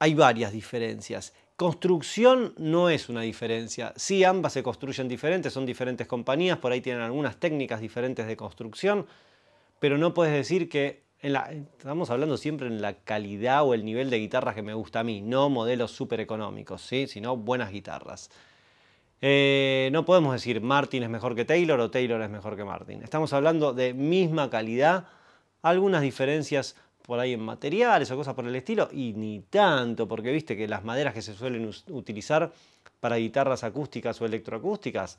hay varias diferencias. Construcción no es una diferencia. Sí, ambas se construyen diferentes, son diferentes compañías, por ahí tienen algunas técnicas diferentes de construcción, pero no puedes decir que estamos hablando siempre en la calidad o el nivel de guitarras que me gusta a mí, no modelos súper económicos, ¿sí? sino buenas guitarras. Eh, no podemos decir Martin es mejor que Taylor o Taylor es mejor que Martin. Estamos hablando de misma calidad, algunas diferencias por ahí en materiales o cosas por el estilo, y ni tanto, porque viste que las maderas que se suelen utilizar para guitarras acústicas o electroacústicas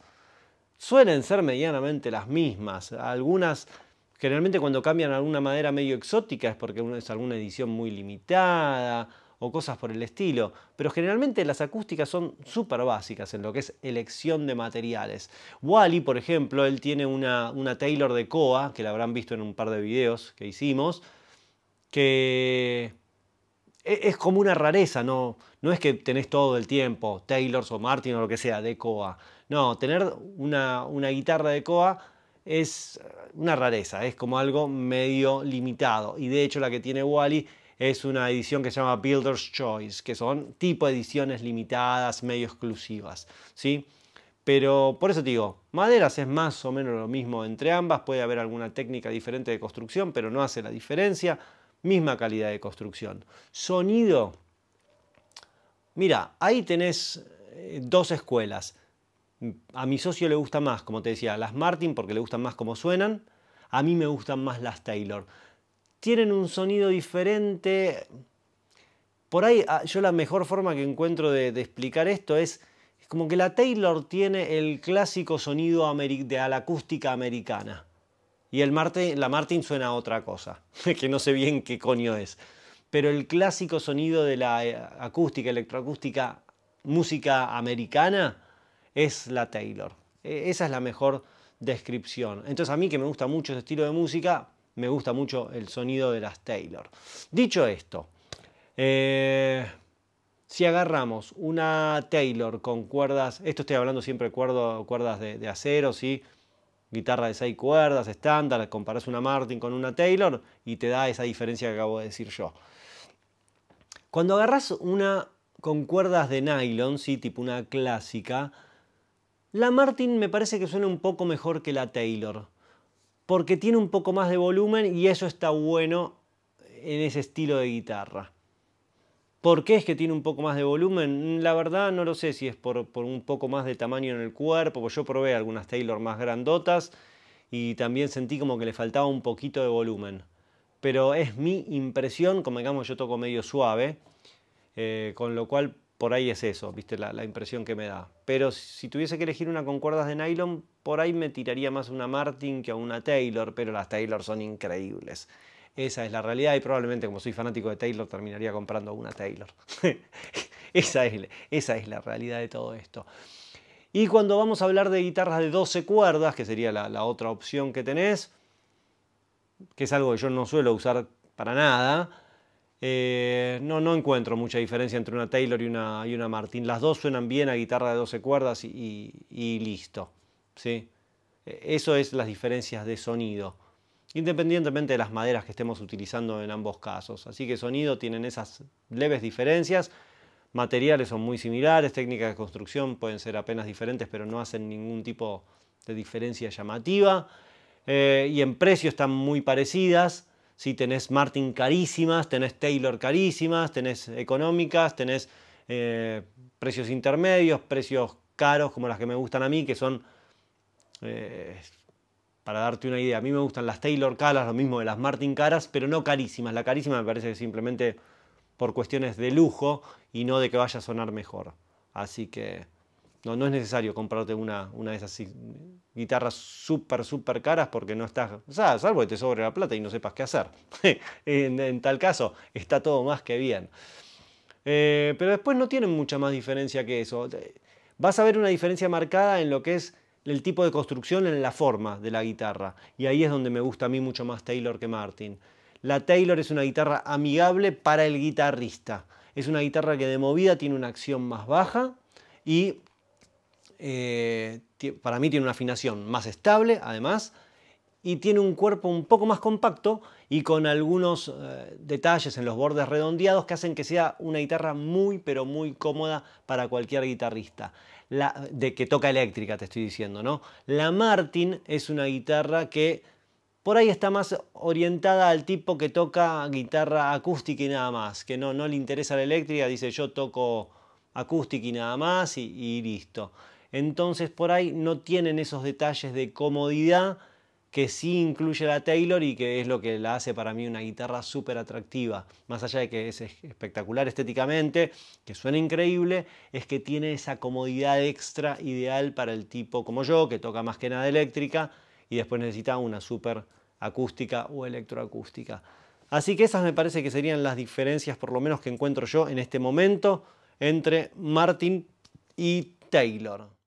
suelen ser medianamente las mismas. Algunas, generalmente cuando cambian alguna madera medio exótica es porque es alguna edición muy limitada o cosas por el estilo, pero generalmente las acústicas son súper básicas en lo que es elección de materiales. Wally, por ejemplo, él tiene una, una Taylor de Koa, que la habrán visto en un par de videos que hicimos, que e-, es como una rareza, no, no es que tenés todo el tiempo, Taylors o Martin o lo que sea, de Coa. No, tener una, una guitarra de Coa es una rareza, es como algo medio limitado. Y de hecho la que tiene Wally es una edición que se llama Builder's Choice, que son tipo ediciones limitadas, medio exclusivas. ¿sí? Pero por eso te digo, maderas es más o menos lo mismo entre ambas, puede haber alguna técnica diferente de construcción, pero no hace la diferencia misma calidad de construcción. Sonido. Mira, ahí tenés eh, dos escuelas. A mi socio le gusta más, como te decía, las Martin porque le gustan más como suenan. A mí me gustan más las Taylor. Tienen un sonido diferente. Por ahí ah, yo la mejor forma que encuentro de, explicar esto es, es como que la Taylor tiene el clásico sonido de la acústica americana y el la Martin suena a otra cosa, que no sé bien qué coño es. Pero el clásico sonido de la eh, acústica, electroacústica, música americana, es la Taylor. E, esa es la mejor descripción. Entonces a mí que me gusta mucho ese estilo de música, me gusta mucho el sonido de las Taylor. Dicho esto, eh, si agarramos una Taylor con cuerdas, esto estoy hablando siempre de cuerdas de, de acero, ¿sí? guitarra de seis cuerdas, estándar, Comparas una Martin con una Taylor y te da esa diferencia que acabo de decir yo. Cuando agarras una con cuerdas de nylon, sí, tipo una clásica, la Martin me parece que suena un poco mejor que la Taylor, porque tiene un poco más de volumen y eso está bueno en ese estilo de guitarra. ¿Por qué es que tiene un poco más de volumen? Mm, la verdad no lo sé si es por, un poco más de tamaño en el cuerpo, porque yo probé algunas Taylor más grandotas y también sentí como que le faltaba un poquito de volumen. Pero es mi impresión, como digamos yo toco medio suave, eh, con lo cual por ahí es eso, viste la, impresión que me da. Pero si tuviese que elegir una con cuerdas de nylon, por ahí me tiraría más una Martin que a una Taylor, pero las Taylor son increíbles. Esa es la realidad y probablemente como soy fanático de Taylor terminaría comprando una Taylor. esa, es, la realidad de todo esto. Y cuando vamos a hablar de guitarras de 12 cuerdas, que sería la, otra opción que tenés, que es algo que yo no suelo usar para nada, eh, no, no encuentro mucha diferencia entre una Taylor y una, y una Martin. Las dos suenan bien a guitarra de 12 cuerdas y, listo. ¿sí? E, eso es las diferencias de sonido independientemente de las maderas que estemos utilizando en ambos casos. Así que sonido tienen esas leves diferencias, materiales son muy similares, técnicas de construcción pueden ser apenas diferentes, pero no hacen ningún tipo de diferencia llamativa. Eh, y en precio están muy parecidas. Si tenés Martin carísimas, tenés Taylor carísimas, tenés económicas, tenés eh, precios intermedios, precios caros como las que me gustan a mí, que son eh, para darte una idea, a mí me gustan las Taylor caras, lo mismo de las Martin caras, pero no carísimas. La carísima me parece que simplemente por cuestiones de lujo y no de que vaya a sonar mejor. Así que no, no es necesario comprarte una, una de esas guitarras súper, súper caras porque no estás, o sea, salvo que te sobre la plata y no sepas qué hacer. en, tal caso, está todo más que bien. Eh, pero después no tienen mucha más diferencia que eso. Vas a ver una diferencia marcada en lo que es el tipo de construcción en la forma de la guitarra. Y ahí es donde me gusta a mí mucho más Taylor que Martin. La Taylor es una guitarra amigable para el guitarrista. Es una guitarra que de movida tiene una acción más baja y eh, para mí tiene una afinación más estable, además, y tiene un cuerpo un poco más compacto y con algunos eh, detalles en los bordes redondeados que hacen que sea una guitarra muy, pero muy cómoda para cualquier guitarrista de que toca eléctrica, te estoy diciendo, ¿no? La Martin es una guitarra que por ahí está más orientada al tipo que toca guitarra acústica y nada más, que no, no le interesa la eléctrica, dice yo toco acústica y nada más y listo. Entonces por ahí no tienen esos detalles de comodidad que sí incluye la Taylor y que es lo que la hace para mí una guitarra súper atractiva. Más allá de que es espectacular estéticamente, que suena increíble, es que tiene esa comodidad extra ideal para el tipo como yo, que toca más que nada eléctrica y después necesita una súper acústica o electroacústica. Así que esas me parece que serían las diferencias, por lo menos que encuentro yo en este momento, entre Martin y Taylor.